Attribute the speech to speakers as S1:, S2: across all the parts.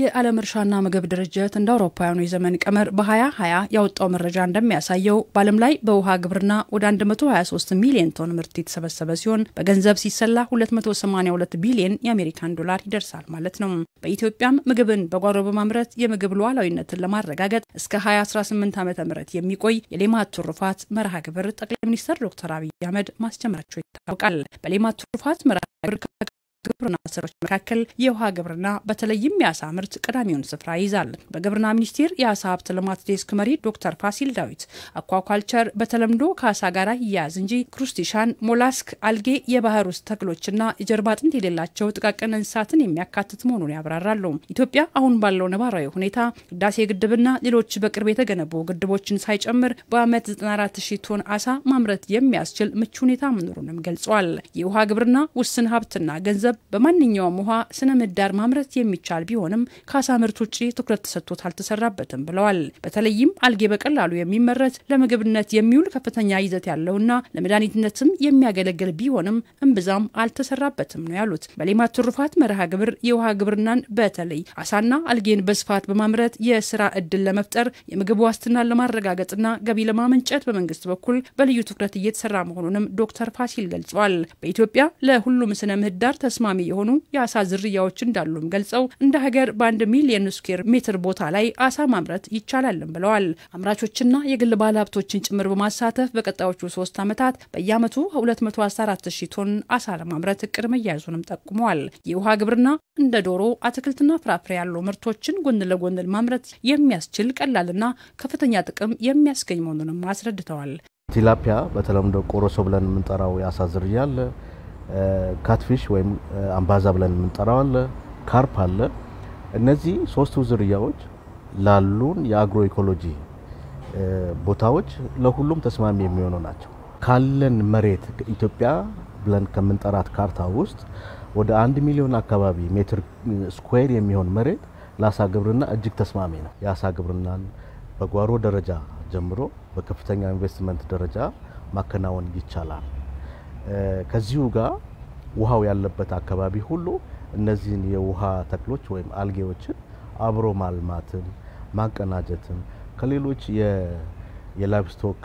S1: የዓለም እርሻና ምግብ ድርጅት እንደ አውሮፓውያኑ የዘመን ቀመር በ2020 ያወጣው መረጃ እንደሚያሳየው በዓለም ላይ በውሃ ግብርና ወደ 123 ሚሊዮን ቶን ምርት የተሰበሰበ ሲሆን በገንዘብ ሲሰላ 282 ቢሊዮን የአሜሪካን ዶላር ይደርሳል ማለት ነው። በኢትዮጵያም ምግብን በጓሮ በማምረት የምግብ ሉዓላዊነትን ለማረጋገጥ እስከ 2018 ዓ ም የሚቆይ የሌማት ትሩፋት መርሃ ግብር ጠቅላይ ሚኒስትር ዶክተር አብይ አህመድ ማስጀመራቸው ይታወቃል። በሌማት ትሩፋት መርሃ ግብር ግብርና ስራዎች መካከል የውሃ ግብርና በተለይም የአሳ ምርት ቀዳሚውን ስፍራ ይይዛል። በግብርና ሚኒስቴር የአሳ ሀብት ልማት ዴስክ መሪ ዶክተር ፋሲል ዳዊት አኳኳልቸር በተለምዶ ከአሳ ጋር ይያያዝ እንጂ ክሩስቲሻን፣ ሞላስክ፣ አልጌ፣ የባህር ውስጥ ተክሎችና የጀርባ አጥንት የሌላቸው ጥቃቅን እንስሳትን የሚያካትት መሆኑን ያብራራሉ። ኢትዮጵያ አሁን ባለው ነባራዊ ሁኔታ ህዳሴ ግድብና ሌሎች በቅርብ የተገነቡ ግድቦችን ሳይጨምር በአመት 94 ሺህ ቶን አሳ ማምረት የሚያስችል ምቹ ሁኔታ መኖሩንም ገልጿል። የውሃ ግብርና ውስን ሀብትና ገንዘብ ገንዘብ በማንኛውም ውሃ ስነ ምህዳር ማምረት የሚቻል ቢሆንም ከአሳ ምርት ውጭ ትኩረት ተሰጥቶት አልተሰራበትም ብለዋል። በተለይም አልጌ በቀላሉ የሚመረት ለምግብነት የሚውል ከፍተኛ ይዘት ያለውና ለመድኃኒትነትም የሚያገለግል ቢሆንም እምብዛም አልተሰራበትም ነው ያሉት። በሌማት ትሩፋት መርሃ ግብር የውሃ ግብርናን በተለይ አሳና አልጌን በስፋት በማምረት የስራ እድል ለመፍጠር የምግብ ዋስትናን ለማረጋገጥና ገቢ ለማመንጨት በመንግስት በኩል በልዩ ትኩረት እየተሰራ መሆኑንም ዶክተር ፋሲል ገልጸዋል። በኢትዮጵያ ለሁሉም ስነ ምህዳር ተስማ ተስማሚ የሆኑ የአሳ ዝርያዎች እንዳሉም ገልጸው እንደ ሀገር በአንድ ሚሊየን ስኩዌር ሜትር ቦታ ላይ አሳ ማምረት ይቻላልም ብለዋል። አምራቾችና የግል ባለሀብቶችን ጭምር በማሳተፍ በቀጣዮቹ ሶስት ዓመታት በየዓመቱ 214 ቶን አሳ ለማምረት እቅድ መያዙንም ጠቁመዋል። የውሃ ግብርና እንደ ዶሮ፣ አትክልትና ፍራፍሬ ያሉ ምርቶችን ጎን ለጎን ማምረት የሚያስችል ቀላልና ከፍተኛ ጥቅም የሚያስገኝ መሆኑንም አስረድተዋል።
S2: ቲላፒያ በተለምዶ ቆሮሶ ብለን የምንጠራው የአሳ ዝርያ አለ። ካትፊሽ ወይም አምባዛ ብለን የምንጠራው አለ፣ ካርፕ አለ። እነዚህ ሶስቱ ዝርያዎች ላሉን የአግሮ ኢኮሎጂ ቦታዎች ለሁሉም ተስማሚ የሚሆኑ ናቸው። ካለን መሬት ኢትዮጵያ ብለን ከምንጠራት ካርታ ውስጥ ወደ አንድ ሚሊዮን አካባቢ ሜትር ስኩዌር የሚሆን መሬት ለአሳ ግብርና እጅግ ተስማሚ ነው። የአሳ ግብርናን በጓሮ ደረጃ ጀምሮ በከፍተኛ ኢንቨስትመንት ደረጃ ማከናወን ይቻላል። ከዚሁ ጋር ውሃው ያለበት አካባቢ ሁሉ እነዚህን የውሃ ተክሎች ወይም አልጌዎችን አብሮ ማልማትም ማቀናጀትም ከሌሎች የላይቭስቶክ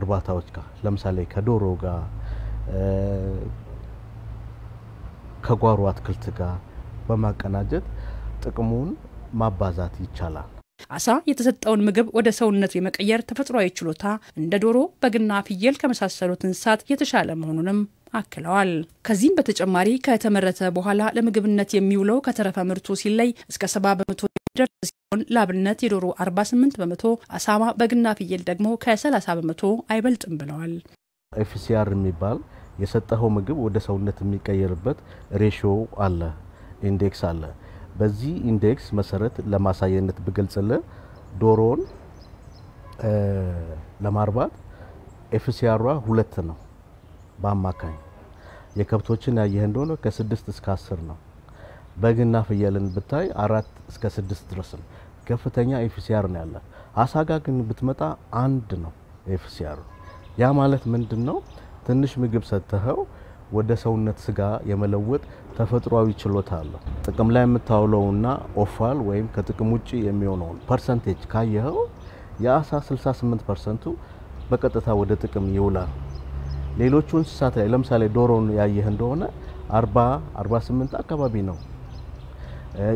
S2: እርባታዎች ጋር ለምሳሌ ከዶሮ ጋር ከጓሮ አትክልት ጋር በማቀናጀት ጥቅሙን ማባዛት ይቻላል።
S1: አሳ የተሰጠውን ምግብ ወደ ሰውነት የመቀየር ተፈጥሯዊ ችሎታ እንደ ዶሮ፣ በግና ፍየል ከመሳሰሉት እንስሳት የተሻለ መሆኑንም አክለዋል። ከዚህም በተጨማሪ ከተመረተ በኋላ ለምግብነት የሚውለው ከተረፈ ምርቱ ሲለይ እስከ ሰባ በመቶ ደርስ ሲሆን ላብነት የዶሮ 48 በመቶ፣ አሳማ፣ በግና ፍየል ደግሞ ከ30 በመቶ አይበልጥም ብለዋል።
S2: ኤፍሲአር የሚባል የሰጠኸው ምግብ ወደ ሰውነት የሚቀየርበት ሬሽዮ አለ፣ ኢንዴክስ አለ። በዚህ ኢንዴክስ መሰረት ለማሳየነት ብገልጽልህ ዶሮን ለማርባት ኤፍሲአሯ ሁለት ነው በአማካኝ። የከብቶችን ያየህ እንደሆነ ከስድስት እስከ አስር ነው። በግና ፍየልን ብታይ አራት እስከ ስድስት ድረስ ነው። ከፍተኛ ኤፍሲአር ነው ያለ። አሳ ጋ ግን ብትመጣ አንድ ነው ኤፍሲአሩ። ያ ማለት ምንድን ነው? ትንሽ ምግብ ሰጥተኸው ወደ ሰውነት ስጋ የመለወጥ ተፈጥሯዊ ችሎታ አለው። ጥቅም ላይ የምታውለውና ኦፋል ወይም ከጥቅም ውጭ የሚሆነውን ፐርሰንቴጅ ካየኸው የአሳ 68 ፐርሰንቱ በቀጥታ ወደ ጥቅም ይውላል። ሌሎቹ እንስሳት ላይ ለምሳሌ ዶሮን ያየህ እንደሆነ 40 48 አካባቢ ነው።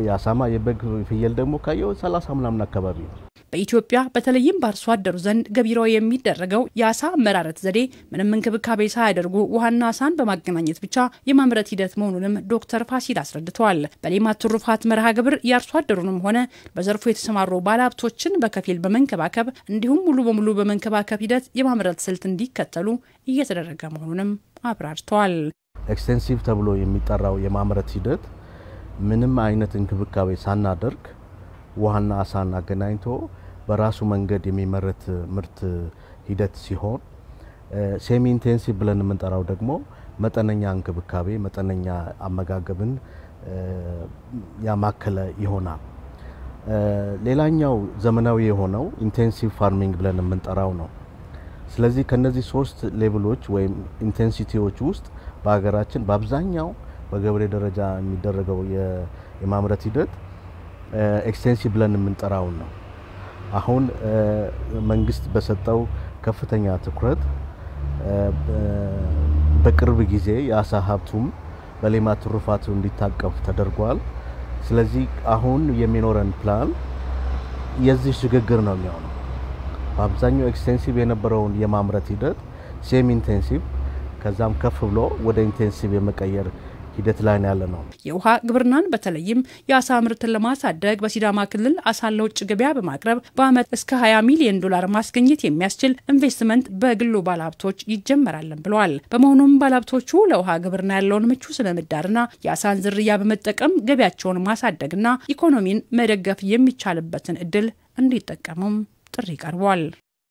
S2: የአሳማ የበግ ፍየል ደግሞ ካየው 30 ምናምን አካባቢ ነው። በኢትዮጵያ በተለይም በአርሶ አደሩ
S1: ዘንድ ገቢራዊ የሚደረገው የአሳ አመራረት ዘዴ ምንም እንክብካቤ ሳያደርጉ ውሃና አሳን በማገናኘት ብቻ የማምረት ሂደት መሆኑንም ዶክተር ፋሲል አስረድተዋል። በሌማት ትሩፋት መርሃ ግብር የአርሶ አደሩንም ሆነ በዘርፉ የተሰማሩ ባለሀብቶችን በከፊል በመንከባከብ እንዲሁም ሙሉ በሙሉ በመንከባከብ ሂደት የማምረት ስልት እንዲከተሉ እየተደረገ መሆኑንም አብራርተዋል።
S2: ኤክስቴንሲቭ ተብሎ የሚጠራው የማምረት ሂደት ምንም አይነት እንክብካቤ ሳናደርግ ውሃና አሳን አገናኝቶ በራሱ መንገድ የሚመረት ምርት ሂደት ሲሆን ሴሚ ኢንቴንሲቭ ብለን የምንጠራው ደግሞ መጠነኛ እንክብካቤ፣ መጠነኛ አመጋገብን ያማከለ ይሆናል። ሌላኛው ዘመናዊ የሆነው ኢንቴንሲቭ ፋርሚንግ ብለን የምንጠራው ነው። ስለዚህ ከነዚህ ሶስት ሌቭሎች ወይም ኢንቴንሲቲዎች ውስጥ በሀገራችን በአብዛኛው በገበሬ ደረጃ የሚደረገው የማምረት ሂደት ኤክስቴንሲቭ ብለን የምንጠራውን ነው። አሁን መንግስት በሰጠው ከፍተኛ ትኩረት በቅርብ ጊዜ የአሳ ሀብቱም በሌማት ትሩፋቱ እንዲታቀፍ ተደርጓል። ስለዚህ አሁን የሚኖረን ፕላን የዚህ ሽግግር ነው የሚሆነው። በአብዛኛው ኤክስቴንሲቭ የነበረውን የማምረት ሂደት ሴም ኢንቴንሲቭ ከዛም ከፍ ብሎ ወደ ኢንቴንሲቭ የመቀየር ሂደት ላይ ያለ ነው።
S1: የውሃ ግብርናን በተለይም የአሳ ምርትን ለማሳደግ በሲዳማ ክልል አሳ ለውጭ ገበያ በማቅረብ በዓመት እስከ 20 ሚሊዮን ዶላር ማስገኘት የሚያስችል ኢንቨስትመንት በግሉ ባለሀብቶች ይጀመራልን ብለዋል። በመሆኑም ባለሀብቶቹ ለውሃ ግብርና ያለውን ምቹ ስነ ምህዳርና የአሳን ዝርያ በመጠቀም ገቢያቸውን ማሳደግና ኢኮኖሚን መደገፍ የሚቻልበትን እድል እንዲጠቀሙም ጥሪ ቀርቧል።